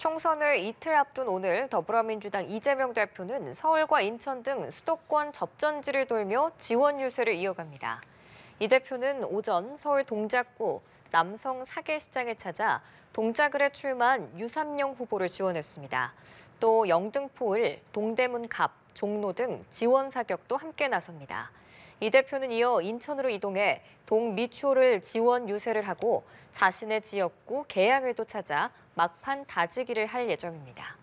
총선을 이틀 앞둔 오늘 더불어민주당 이재명 대표는 서울과 인천 등 수도권 접전지를 돌며 지원 유세를 이어갑니다. 이 대표는 오전 서울 동작구 남성 사계시장에 찾아 동작을에 출마한 유삼영 후보를 지원했습니다. 또 영등포 을, 동대문 갑, 종로 등 지원 사격도 함께 나섭니다. 이 대표는 이어 인천으로 이동해 동미추홀을 지원 유세를 하고 자신의 지역구 계양을도 찾아 막판 다지기를 할 예정입니다.